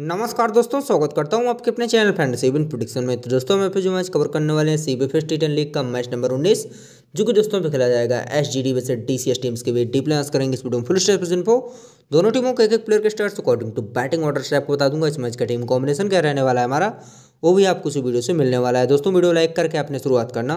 नमस्कार दोस्तों स्वागत करता हूं आपके अपने चैनल फैंटेसी इवन प्रोडिक्शन में तो दोस्तों हम जो मैच कवर करने वाले हैं सी बी टी लीग का मैच नंबर 19 जो कि दोस्तों पे खेला जाएगा एस जी डी वैसे डी सी एस टीम्स के बीच डीप करेंगे इस वीडियो में फुल स्टेप पोजिशन दोनों टीमों के एक एक प्लेयर के stars according to batting order से आपको बता दूंगा इस मैच का टीम कॉम्बिनेशन क्या रहने वाला है हमारा वो भी आपको उसी वीडियो से मिलने वाला है दोस्तों वीडियो लाइक करके अपने शुरुआत करना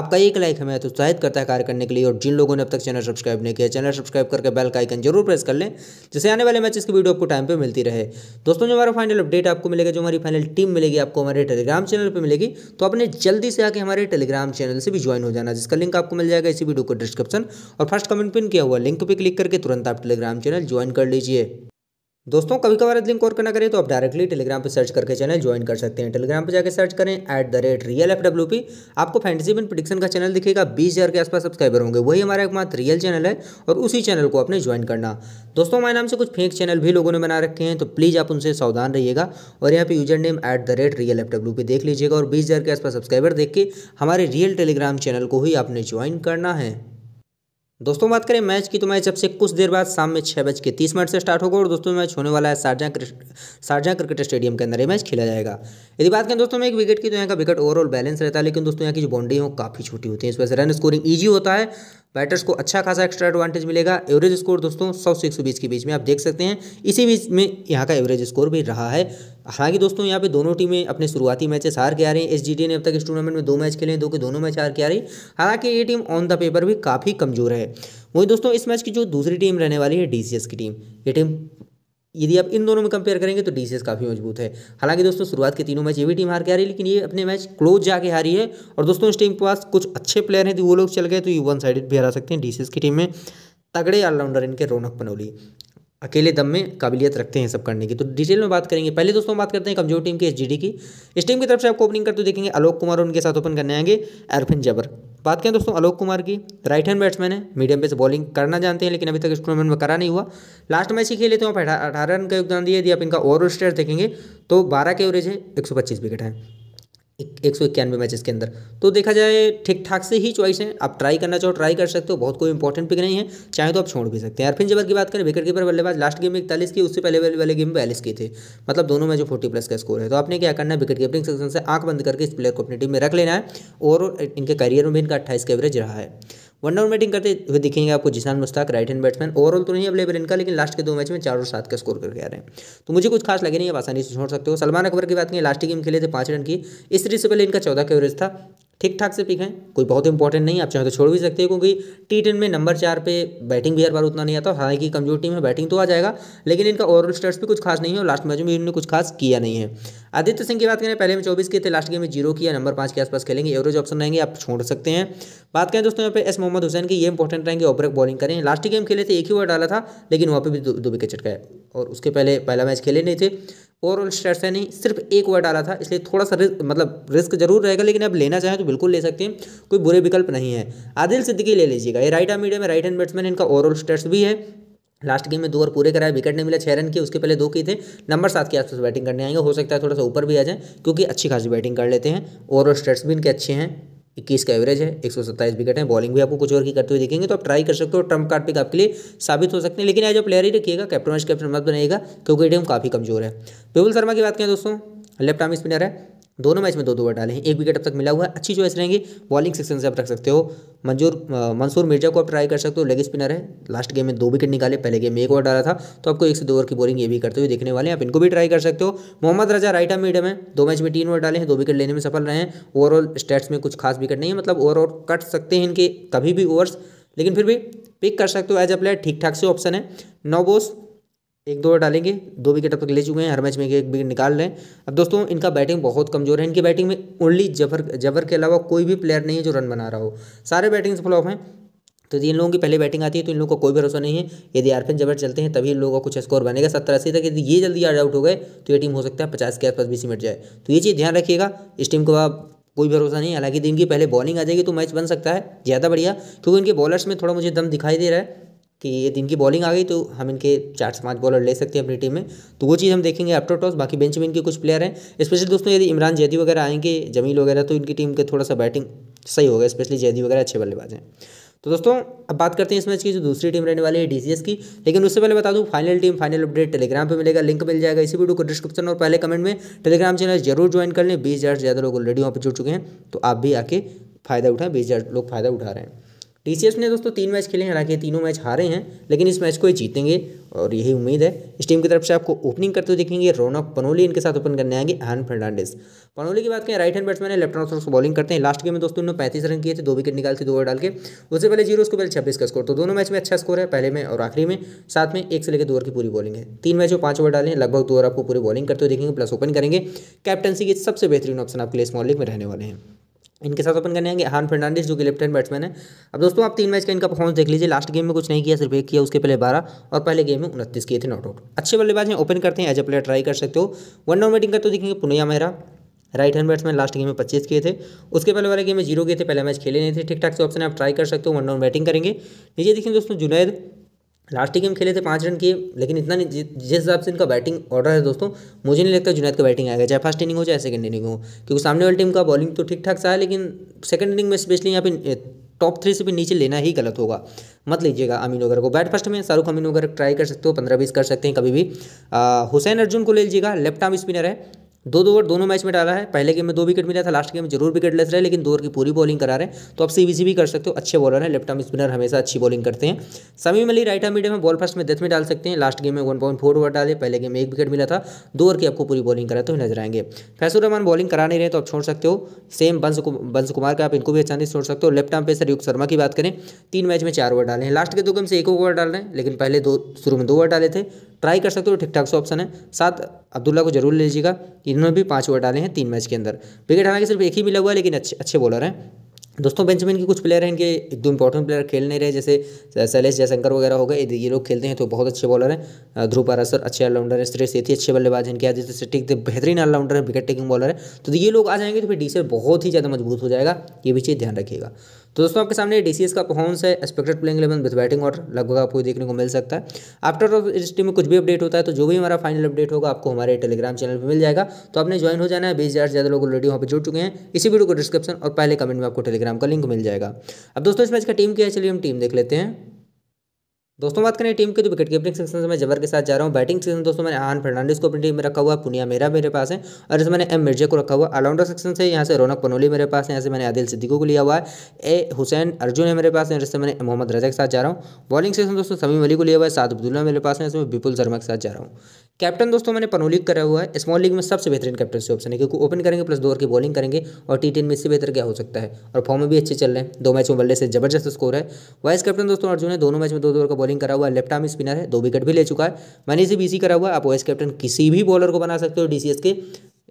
आपका एक लाइक हमें उत्साहित तो करता है कार्य करने के लिए और जिन लोगों ने अब तक चैनल सब्सक्राइब नहीं किया चैनल सब्सक्राइब करके बेल का आइकन जरूर प्रेस कर लें जिससे आने वाले मैचेस की वीडियो आपको टाइम पर मिलती रहे दोस्तों जो हमारा फाइनल अपडेट आपको मिलेगा जो हमारी फाइनल टीम मिलेगी आपको हमारे टेलीग्राम चैनल पर मिलेगी तो आपने जल्दी से आके हमारे टेलीग्राम चैनल से भी ज्वाइन हो जाना जिसका लिंक आपको मिल जाएगा इसी वीडियो को डिस्क्रिप्शन और फर्स्ट कमेंट पिन किया हुआ लिंक पर क्लिक करके तुरंत आप टेलीग्राम चैनल ज्वाइन कर लीजिए दोस्तों कभी कभार लिंक और करना करें तो आप डायरेक्टली टेलीग्राम पर सर्च करके चैनल ज्वाइन कर सकते हैं टेलीग्राम पर जाकर सर्च करें at the rate real F W P आपको फैंटेसी बिन प्रिडिक्शन का चैनल दिखेगा बीस हज़ार के आसपास सब्सक्राइबर होंगे वही हमारा एकमात्र रियल चैनल है और उसी चैनल को आपने ज्वाइन करना दोस्तों हमारे नाम से कुछ फेक चैनल भी लोगों ने बना रखे हैं तो प्लीज़ आप उनसे सावधान रहिएगा और यहाँ पर user name at the rate real F W P देख लीजिएगा और बीस हज़ार के आसपास सब्सक्राइबर देख के हमारे रियल टेलीग्राम चैनल को ही आपने ज्वाइन करना है दोस्तों बात करें मैच की तो मैच जब से कुछ देर बाद शाम में छः बज के तीस मिनट से स्टार्ट होगा और दोस्तों मैच होने वाला है शारजा शारजा क्रिकेट स्टेडियम के अंदर ये मैच खेला जाएगा यदि बात करें दोस्तों में एक विकेट की तो यहाँ का विकेट ओवरऑल बैलेंस रहता है लेकिन दोस्तों यहाँ की जो बाउंड्री है वो काफ़ी छोटी होती है इस वजह से रन स्कोरिंग ईजी होता है बैटर्स को अच्छा खासा एक्स्ट्रा एडवांटेज मिलेगा एवरेज स्कोर दोस्तों सौ से एक सौ बीस के बीच में आप देख सकते हैं इसी बीच में यहाँ का एवरेज स्कोर भी रहा है हालांकि दोस्तों यहाँ पे दोनों टीमें अपने शुरुआती मैचेस हार के आ रही हैं एस ने अब तक इस टूर्नामेंट में दो मैच खेले हैं दो के दोनों मैच हार के आ रही हालांकि ये टीम ऑन द पेपर भी काफ़ी कमजोर है वही दोस्तों इस मैच की जो दूसरी टीम रहने वाली है डी की टीम ये टीम यदि आप इन दोनों में कंपेयर करेंगे तो डीसीएस काफ़ी मजबूत है हालांकि दोस्तों शुरुआत के तीनों मैच ये भी टीम हार के आ रही है लेकिन ये अपने मैच क्लोज जाके हारी है और दोस्तों इस टीम के पास कुछ अच्छे प्लेयर हैं तो वो लोग चल गए तो ये वन साइडेड भी हरा सकते हैं डीसीएस की टीम में तगड़े ऑलराउंडर इनके रौनक पनौली अकेले दम में काबिलियत रखते हैं सब करने की तो डिटेल में बात करेंगे पहले दोस्तों बात करते हैं कमजोर टीम की डी की इस टीम की तरफ से आपको ओपनिंग करते देखेंगे आलोक कुमार उनके साथ ओपन करने आएंगे एरफिन जबर बात करें दोस्तों अलोक कुमार की राइट हैंड बैट्समैन है मीडियम पेस बॉलिंग करना जानते हैं लेकिन अभी तक इस टूर्नामेंट में करा नहीं हुआ लास्ट मैच ही खेले तो आप अठारह रन का योगदान दिया यदि आप इनका ओवरऑल स्टेट देखेंगे तो बारह के एवरेज है एक विकेट है एक सौ इक्यानवे मैचेस के अंदर तो देखा जाए ठीक ठाक से ही चॉइस है आप ट्राई करना चाहो ट्राई कर सकते हो बहुत कोई इंपॉर्टेंट पिक नहीं है चाहे तो आप छोड़ भी सकते हैं अरफिन जबर की बात करें विकेट कीपर बल्लेबाज लास्ट गेम में इकतालीस की उससे पहले वाले गेम बयालीस की थे मतलब दोनों में जो फोर्टी प्लस का स्कोर है तो आपने क्या करना है विकेट कीपरिंग सेक्शन से आंख बंद करके इस प्लेयर को अपनी टीम में रख लेना है और इनके करियर में भी इनका अट्ठाईस का एवरेज रहा है वन डाउन बैटिंग करते हुए दिखेंगे आपको Zishan Mushtaq right hand batsman overall तो नहीं अवेलेबल इनका लेकिन लास्ट के दो मैच में चार और सात का स्कोर करके आ रहे हैं तो मुझे कुछ खास लगे नहीं आप आसानी से छोड़ सकते हो सलमान अकबर की बात करें लास्ट गेम खेले थे पांच रन की इस तरीके से पहले इनका चौदह का एवरेज था ठीक ठाक से पिक हैं कोई बहुत इंपॉर्टेंट नहीं आप चाहे तो छोड़ भी सकते हो क्योंकि टी टेन में नंबर चार पे बैटिंग भी हर बार उतना नहीं आता हालांकि कमजोर टीम है बैटिंग तो आ जाएगा लेकिन इनका ओवरऑल स्टेट्स भी कुछ खास नहीं है और लास्ट मैच में इन्होंने कुछ खास किया नहीं है आदित्य सिंह की बात करें पहले में चौबीस के थे लास्ट गेम में जीरो किया नंबर पाँच के आसपास खेलेंगे एवरेज ऑप्शन रहेंगे आप छोड़ सकते हैं बात करें दोस्तों यहाँ पे एस मोहम्मद हुसैन की ये इंपॉर्टेंट रहेंगे ओवर बॉलिंग करें लास्ट गेम खेले थे एक ही ओवर डाला था लेकिन वहाँ पर भी दो विकेट चटकाए और उसके पहले पहला मैच खेले नहीं थे ओवरऑल स्टेट्स है नहीं सिर्फ एक ओवर डाला था इसलिए थोड़ा सा रिस्क मतलब रिस्क जरूर रहेगा लेकिन अब लेना चाहें तो बिल्कुल ले सकते हैं कोई बुरे विकल्प नहीं है आदिल सिद्दीकी ले लीजिएगा ये राइट आर मीडियम है राइट हैंड बैट्समैन इनका ओवरऑल स्ट्रेट्स भी है लास्ट गेम में दो ओवर पूरे कराए विकेट नहीं मिला छः रन के उसके पहले दो की थे नंबर सात के आसपास बैटिंग करने आएंगे हो सकता है थोड़ा सा ऊपर भी आ जाए क्योंकि अच्छी खासी बैटिंग कर लेते हैं ओवरऑल स्ट्रेट्स भी इनके अच्छे हैं इक्कीस का एवरेज है एक सौ सत्ताईस विकेट है बॉलिंग भी आपको कुछ और की करते हुए देखेंगे तो आप ट्राई कर सकते हो ट्रम्प कार्ड पिक आपके लिए साबित हो सकते हैं लेकिन आज आप प्लेयर ही रखिएगा कैप्टन वाइस कैप्टन मत बनाइएगा क्योंकि टीम काफ़ी कमजोर है बेबुल शर्मा की बात करें दोस्तों लेफ्ट आर्म स्पिनर है दोनों मैच में दो दो ओवर डाले हैं एक विकेट अब तक मिला हुआ है अच्छी चॉइस रहेंगी बॉलिंग सेक्शन से आप रख सकते हो मंजूर मंसूर मिर्जा को आप ट्राई कर सकते हो लेग स्पिनर है लास्ट गेम में दो विकेट निकाले पहले गेम में एक ओवर डाला था तो आपको एक से दो ओवर की बॉलिंग ये भी करते हुए देखने वाले हैं आप इनको भी ट्राई कर सकते हो Mohammad Raza right arm medium है दो मैच में तीन ओवर डाले हैं दो विकेट लेने में सफल रहे हैं ओवरऑल स्टेट्स में कुछ खास विकेट नहीं है मतलब ओवरऑल कट सकते हैं इनके कभी भी ओवर्स लेकिन फिर भी पिक कर सकते हो एज अ प्लेयर ठीक ठाक से ऑप्शन है नोबोस एक दो डालेंगे दो विकेट अब तक ले चुके हैं हर मैच में एक विकेट निकाल रहे हैं अब दोस्तों इनका बैटिंग बहुत कमजोर है इनकी बैटिंग में ओनली जबर जबर के अलावा कोई भी प्लेयर नहीं है जो रन बना रहा हो सारे बैटिंग से फ्लॉप हैं तो यदि इन लोगों की पहले बैटिंग आती है तो इन लोगों को कोई भरोसा नहीं है यदि आरपीएन जबर चलते हैं तभी इन लोगों का कुछ स्कोर बनेगा सत्तर अस्सी तक यदि ये जल्दी आउट आउट हो गए तो ये टीम हो सकता है पचास के आसपास भी सिमट जाए तो ये चीज़ ध्यान रखिएगा इस टीम को आप कोई भरोसा नहीं हालांकि दिन की पहले बॉलिंग आ जाएगी तो मैच बन सकता है ज़्यादा बढ़िया क्योंकि इनके बॉलर्स में थोड़ा मुझे दम दिखाई दे रहा है कि यदि इनकी बॉलिंग आ गई तो हम इनके चार से पाँच बॉलर ले सकते हैं अपनी टीम में तो वो चीज़ हम देखेंगे आफ्टर टॉस बाकी बेंच में इनके कुछ प्लेयर हैं स्पेशली दोस्तों यदि इमरान जैदी वगैरह आएंगे जमील वगैरह तो इनकी टीम के थोड़ा सा बैटिंग सही होगा स्पेशली जैदी वगैरह अच्छे बल्लेबाज हैं तो दोस्तों अब बात करते हैं इस मैच की जो दूसरी टीम रहने वाली है डीसीएस की लेकिन उससे पहले बता दूं final team final update Telegram पे मिलेगा लिंक मिल जाएगा इसी वीडियो को डिस्क्रिप्शन और पहले कमेंट में टेलीग्राम चैनल जरूर ज्वाइन कर लें बीस हज़ार से ज़्यादा लोग ऑलरेडी वहाँ पर जुड़ चुके हैं तो आप भी आके फ़ायदा उठाएं बीस हज़ार लोग फ़ायदा उठा रहे हैं टी ने दोस्तों तीन मैच खेले हैं हालांकि तीनों मैच हारे हैं लेकिन इस मैच को ये जीतेंगे और यही उम्मीद है इस टीम की तरफ से आपको ओपनिंग करते हुए देखेंगे रौनक पनोली इनके साथ ओपन करने आएंगे एहन फर्नांडिस पनोली की बात करें राइट हैंड बैट्समैन है लेफ्ट ऑफ बॉलिंग करते हैं लास्ट गेम में दोस्तों उन्होंने पैंतीस रन किए थे दो विकेट निकाल के दो ओवर डाल के उससे पहले जीरो उसको पहले छब्बीस का स्कोर तो दोनों मैच में अच्छा स्कोर है पहले में और आखिरी में साथ में एक से लेकर दो ओवर की पूरी बॉलिंग है तीन मैच में पांच ओवर डालें लगभग दो ओवर आपको पूरी बॉलिंग करते हुए देखेंगे प्लस ओपन करेंगे कैप्टनसी के सबसे बेहतरीन ऑप्शन आपके लिए स्मॉल लीग में रहने वाले हैं इनके साथ ओपन करने आएंगे हान फर्नांडिस जो कि लेफ्ट हैंड बैट्समैन है अब दोस्तों आप तीन मैच का इनका परफॉर्मेंस देख लीजिए लास्ट गेम में कुछ नहीं किया सिर्फ एक किया उसके पहले बारह और पहले गेम में उनतीस किए थे नॉट आउट अच्छे बल्लेबाज हैं ओपन करते हैं एज ए प्लेयर ट्राई कर सकते हो वन डाउन बैटिंग करते तो देखेंगे Puniya Mehra right hand batsman last game में पच्चीस किए थे उसके पहले वाले गेम में जीरो किए थे पहले मैच खेले नहीं थे ठीक ठाक से ऑप्शन आप ट्राई कर सकते हो वन डाउन बैटिंग करेंगे नीचे देखेंगे दोस्तों जुनैद लास्ट गेम खेले थे पाँच रन किए लेकिन इतना नहीं जिस हिसाब से इनका बैटिंग ऑर्डर है दोस्तों मुझे नहीं लगता जुनैद का बैटिंग आएगा चाहे फर्स्ट इनिंग हो चाहे सेकंड इनिंग हो क्योंकि सामने वाली टीम का बॉलिंग तो ठीक ठाक सा है लेकिन सेकंड इनिंग में स्पेशली यहाँ पे टॉप थ्री से भी नीचे लेना ही गलत होगा मत लीजिएगा अमीन वगैरह को बैट फर्स्ट में शाहरुख अमीन वगैरह ट्राई कर सकते हो पंद्रह बीस कर सकते हैं कभी भी हुसैन अर्जुन को ले लीजिएगा लेफ्ट आर्म स्पिनर है दो दो ओवर दोनों मैच में डाला है पहले गेम में दो विकेट मिला था लास्ट गेम में जरूर विकेट लेस रहे लेकिन दो ओवर की पूरी बॉलिंग करा रहे हैं तो आप सी भी कर सकते हो अच्छे बॉलर हैं लेफ्ट आर्म स्पिनर हमेशा अच्छी बॉलिंग करते हैं Sami Mali right arm medium में बॉल फर्स्ट में डेथ में डाल सकते हैं लास्ट गेम में वन पॉइंट फोर ओवर डाले पहले गेम में एक विकेट मिला था दो ओवर की आपको पूरी बॉलिंग कराते तो हुए नजर आएंगे फैसुर रहमान बॉलिंग करा नहीं रहे तो आप छोड़ सकते हो सेम बंस बंस कुमार का आप इनको भी अचानक छोड़ सकते हो लेफ्ट आर्म सर युग शर्मा की बात करें तीन मैच में चार ओवर डाले हैं लास्ट के दो गेम से एक ओवर डाल रहे हैं लेकिन पहले दो शुरू में दो ओवर डाले थे ट्राई कर सकते हो ठीक ठाक से ऑप्शन है साथ अब्दुल्ला को जरूर ले लीजिएगा इन्होंने भी पाँच ओवर डाले हैं तीन मैच के अंदर विकेट हालांकि सिर्फ एक ही मिला हुआ है लेकिन अच्छे अच्छे बॉलर हैं दोस्तों बेंचमैन के कुछ प्लेयर हैं इनके एक दो इंपॉर्टेंट प्लेयर खेल नहीं रहे जैसे शैलेश जयशंकर वगैरह हो गए ये लोग खेलते हैं तो बहुत अच्छे बॉलर हैं ध्रुव पारासर अच्छे ऑलराउंडर हैं श्रेष्ठ सेठी अच्छे बल्लेबाज हैं इनके ठीक थे तो बेहतरीन ऑलराउंडर है विकेट टेकिंग बॉलर है तो ये लोग आ जाएंगे तो फिर डी बहुत ही ज़्यादा मजबूत हो जाएगा ये भी चीज़ ध्यान रखिएगा तो दोस्तों आपके सामने डी का परफॉर्मेंस है expected playing eleven with batting order लगभग आपको देखने को मिल सकता है आफ्टर ऑफ टीम में कुछ भी अपडेट होता है तो जो भी हमारा फाइनल अपडेट होगा आपको हमारे टेलीग्राम चैनल पर मिल जाएगा तो आपने ज्वाइन हो जाना है बीस हज़ार से ज़्यादा लोग ऑलरेडी वहाँ पर जुड़ चुके हैं इसी वीडियो को डिस्क्रिप्शन और पहले कमेंट में आपको टेलीग्राम का लिंक मिल जाएगा अब दोस्तों इस मैच का टीम क्या है चलिए हम टीम देख लेते हैं दोस्तों बात करें टीम की तो विकेट कीपिंग सेक्शन से मैं जबर के साथ जा रहा हूँ बैटिंग सेक्शन दोस्तों मैंने आन फर्नांडिस को अपनी टीम में रखा हुआ है पुनिया मेरा मेरे पास है और इसमें मैंने एम मिर्जे को रखा हुआ ऑलराउंडर सेक्शन से यहाँ से रौनक पनोली मेरे पास है यहाँ से मैंने आदिल सिद्दीको को लिया हुआ है ए हुसैन अर्जुन है मेरे पास है जिससे मैंने मोहम्मद रजा के साथ जा रहा हूँ बॉलिंग सेक्शन दोस्तों समी अली को लिया हुआ है साद अब्दुल्ला मेरे पास है इसमें विपुल शर्मा के साथ जा रहा हूँ कैप्टन दोस्तों मैंने पनोलिक करा हुआ है स्मॉल लीग में सबसे बेहतरीन से ऑप्शन है क्योंकि ओपन करेंगे प्लस दो ओवर की बॉलिंग करेंगे और टी टेन में इससे बेहतर क्या हो सकता है और फॉर्म में भी अच्छे चल रहे हैं दो मैच में बल्ले से जबरदस्त स्कोर है वाइस कैप्टन दोस्तों अर्जुन है दोनों मैच में दो ओवर का बॉलिंग करा हुआ है लेफ्ट आर्म स्पिनर है दो विकेट भी ले चुका है मैंने इसे बीसी करा हुआ है आप वाइस कैप्टन किसी भी बॉलर को बना सकते हो डी के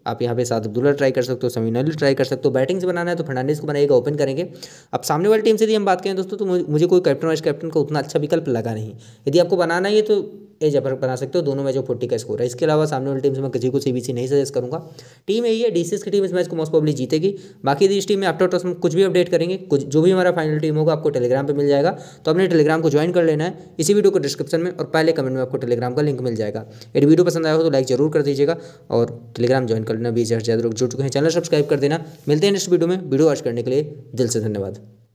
आप यहाँ पे साथ अब्दुल्ला ट्राई कर सकते हो समीन अली ट्राई कर सकते हो बैटिंग से बनाना है तो फर्नांडिस को बनाएगा ओपन करेंगे अब सामने वाली टीम से यदि हम बात करें दोस्तों तो मुझे कोई कैप्टन वाइस कैप्टन का उतना अच्छा विकल्प लगा नहीं यदि आपको बनाना ही है तो ए जबर बना सकते हो दोनों मैचों फोर्टी का स्कोर है इसके अलावा सामने वाली टीम से मैं किसी को सीबीसी नहीं सजेस्ट करूँगा टीम यही है डीसीएस की टीम इस मैच को मोस्ट प्रॉब्ली जीतेगी बाकी इस टीम में आफ्टर टॉस हम कुछ भी अपडेट करेंगे कुछ जो भी हमारा फाइनल टीम होगा आपको टेलीग्राम पर मिल जाएगा तो अपने टेलीग्राम को ज्वाइन कर लेना है इसी वीडियो को डिस्क्रिप्शन में और पहले कमेंट में आपको टेलीग्राम का लिंक मिल जाएगा यदि वीडियो पसंद आया हो तो लाइक जरूर कर दीजिएगा और टेलीग्राम ज्वाइन कर लेना बीस हज़ार ज़्यादा लोग जुड़ चुके हैं चैनल सब्सक्राइब कर देना मिलते हैं नेक्स्ट वीडियो में वीडियो वॉच करने के लिए दिल से धन्यवाद